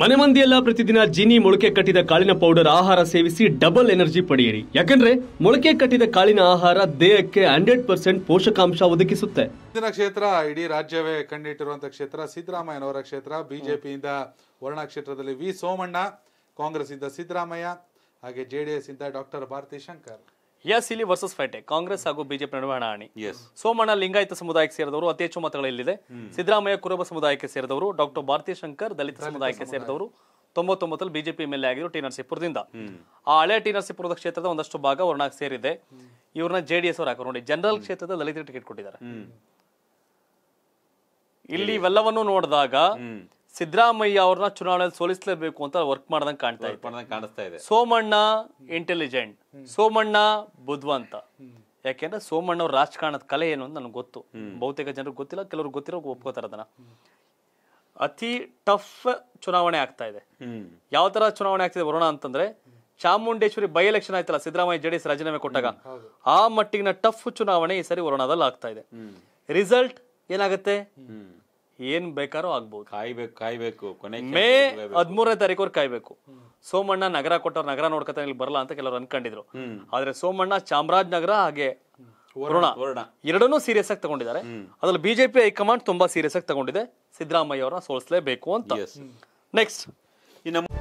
ಮನೆ ಮಂದಿಯೆಲ್ಲ ಪ್ರತಿದಿನ ಜೀನಿ ಮೊಳಕೆ ಕಟ್ಟಿದ ಕಾಳಿನ ಪೌಡರ್ ಆಹಾರ ಸೇವಿಸಿ ಡಬಲ್ ಎನರ್ಜಿ ಪಡೆಯಿರಿ ಯಾಕಂದ್ರೆ ಮೊಳಕೆ ಕಟ್ಟಿದ ಕಾಳಿನ ಆಹಾರ ದೇಹಕ್ಕೆ ಹಂಡ್ರೆಡ್ ಪರ್ಸೆಂಟ್ ಪೋಷಕಾಂಶ ಒದಗಿಸುತ್ತೆ ಇಂದಿನ ಕ್ಷೇತ್ರ ಇಡೀ ರಾಜ್ಯವೇ ಕಂಡಿಟ್ಟಿರುವಂತಹ ಕ್ಷೇತ್ರ ಸಿದ್ದರಾಮಯ್ಯನವರ ಕ್ಷೇತ್ರ ಬಿಜೆಪಿಯಿಂದ ವರ್ಣ ಕ್ಷೇತ್ರದಲ್ಲಿ ವಿ ಸೋಮಣ್ಣ ಕಾಂಗ್ರೆಸ್ ಇಂದ ಸಿದ್ದರಾಮಯ್ಯ ಹಾಗೆ ಜೆಡಿಎಸ್ ಇಂದ ಡಾಕ್ಟರ್ ಭಾರತಿ ಶಂಕರ್ ಎಸ್ ಇಲ್ಲಿ ವರ್ಸಸ್ ಫೈಟೆ ಕಾಂಗ್ರೆಸ್ ಹಾಗೂ ಬಿಜೆಪಿ ನಡುವೆ ಹಣಾಹಣಿ ಸೋಮಣ್ಣ ಲಿಂಗಾಯತ ಸಮುದಾಯಕ್ಕೆ ಸೇರಿದವರು ಅತಿ ಹೆಚ್ಚು ಮತಗಳಲ್ಲಿದೆ ಸಿದ್ದರಾಮಯ್ಯ ಕುರುಬ ಸಮುದಾಯಕ್ಕೆ ಸೇರಿದವರು ಡಾಕ್ಟರ್ ಭಾರತಿ ಶಂಕರ್ ದಲಿತ ಸಮುದಾಯಕ್ಕೆ ಸೇರಿದವರು ತೊಂಬತ್ತೊಂಬತ್ತರಲ್ಲಿ ಬಿಜೆಪಿ ಎಲ್ ಎ ಆಗಿರೋ ಟಿ ಆ ಹಳೆ ಟಿ ನರಸೀಪುರದ ಕ್ಷೇತ್ರದ ಒಂದಷ್ಟು ಭಾಗ ಅವ್ರನ್ನ ಸೇರಿದೆ ಇವ್ರನ್ನ ಜೆ ಡಿ ಎಸ್ ಅವ್ರು ನೋಡಿ ಜನರಲ್ ಕ್ಷೇತ್ರದ ದಲಿತ ಟಿಕೆಟ್ ಕೊಟ್ಟಿದ್ದಾರೆ ಇಲ್ಲಿ ಇವೆಲ್ಲವನ್ನೂ ನೋಡಿದಾಗ ಸಿದ್ದರಾಮಯ್ಯ ಅವ್ರನ್ನ ಚುನಾವಣೆಯಲ್ಲಿ ಸೋಲಿಸಲೇಬೇಕು ಅಂತ ವರ್ಕ್ ಮಾಡ್ದಂಗೆ ಕಾಣ್ತಾ ಇದೆ ಕಾಣಿಸ್ತಾ ಇದೆ ಸೋಮಣ್ಣ ಇಂಟೆಲಿಜೆಂಟ್ ಸೋಮಣ್ಣ ಬುದ್ಧಿವಂತ ಯಾಕೆಂದ್ರೆ ಸೋಮಣ್ಣ ಅವ್ರ ರಾಜಕಾರಣದ ಕಲೆ ಏನು ಅಂತ ನನಗೆ ಗೊತ್ತು ಬಹುತೇಕ ಜನರಿಗೆ ಗೊತ್ತಿಲ್ಲ ಕೆಲವ್ರಿಗೆ ಗೊತ್ತಿರೋ ಒಪ್ಕೋತಾರೆ ಅದನ್ನ ಅತಿ ಟಫ್ ಚುನಾವಣೆ ಆಗ್ತಾ ಇದೆ ಯಾವ ತರ ಚುನಾವಣೆ ಆಗ್ತಿದೆ ವರುಣ ಅಂತಂದ್ರೆ ಚಾಮುಂಡೇಶ್ವರಿ ಬೈ ಎಲೆಕ್ಷನ್ ಆಯ್ತಲ್ಲ ಸಿದ್ದರಾಮಯ್ಯ ಜೆಡಿಎಸ್ ರಾಜೀನಾಮೆ ಕೊಟ್ಟಾಗ ಆ ಮಟ್ಟಿಗಿನ ಟಫ್ ಚುನಾವಣೆ ಈ ಸರಿ ವರುಣದಲ್ಲಿ ಆಗ್ತಾ ಇದೆ ರಿಸಲ್ಟ್ ಏನಾಗುತ್ತೆ ಏನ್ ಬೇಕಾರೋ ಆಗ್ಬೋದು ಕಾಯ್ಬೇಕು ಕಾಯ್ಬೇಕು ಕೊನೆ ಮೇ ಹದಿಮೂರನೇ ತಾರೀಕು ಕಾಯ್ಬೇಕು ಸೋಮಣ್ಣ ನಗರ ಕೊಟ್ಟವ್ರ ನಗರ ನೋಡ್ಕೊತಾನೆ ಇಲ್ಲಿ ಬರಲ್ಲ ಅಂತ ಕೆಲವರು ಅನ್ಕೊಂಡಿದ್ರು ಆದ್ರೆ ಸೋಮಣ್ಣ ಚಾಮರಾಜನಗರ ಹಾಗೆ ವರುಣ ಎರಡನ್ನೂ ಸೀರಿಯಸ್ ಆಗಿ ತಗೊಂಡಿದ್ದಾರೆ ಅದ್ರಲ್ಲಿ ಬಿಜೆಪಿ ಹೈಕಮಾಂಡ್ ತುಂಬಾ ಸೀರಿಯಸ್ ಆಗಿ ತಗೊಂಡಿದೆ ಸಿದ್ದರಾಮಯ್ಯ ಅವರನ್ನ ಸೋಲಿಸಲೇಬೇಕು ಅಂತ ನೆಕ್ಸ್ಟ್